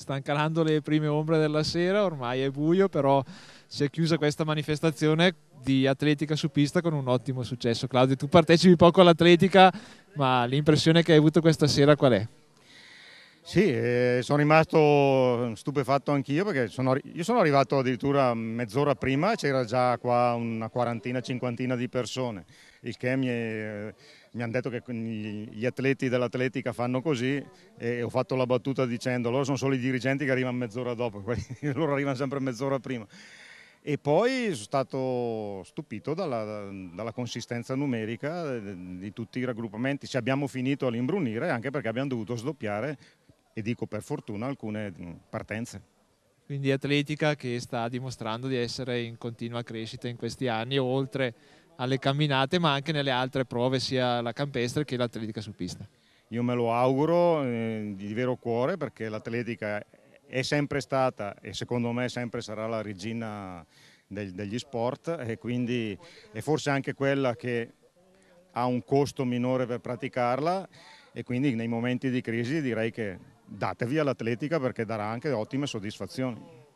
stanno calando le prime ombre della sera, ormai è buio, però si è chiusa questa manifestazione di atletica su pista con un ottimo successo. Claudio, tu partecipi poco all'atletica, ma l'impressione che hai avuto questa sera qual è? Sì, eh, sono rimasto stupefatto anch'io perché sono, io sono arrivato addirittura mezz'ora prima c'era già qua una quarantina, cinquantina di persone, il che mi, mi hanno detto che gli atleti dell'atletica fanno così e ho fatto la battuta dicendo loro sono solo i dirigenti che arrivano mezz'ora dopo, loro arrivano sempre mezz'ora prima. E poi sono stato stupito dalla, dalla consistenza numerica eh, di tutti i raggruppamenti. Ci abbiamo finito all'imbrunire anche perché abbiamo dovuto sdoppiare e dico per fortuna alcune partenze. Quindi atletica che sta dimostrando di essere in continua crescita in questi anni, oltre alle camminate ma anche nelle altre prove, sia la campestre che l'atletica su pista. Io me lo auguro eh, di vero cuore perché l'atletica è sempre stata e secondo me sempre sarà la regina del, degli sport e quindi è forse anche quella che ha un costo minore per praticarla e quindi nei momenti di crisi direi che datevi all'atletica perché darà anche ottime soddisfazioni.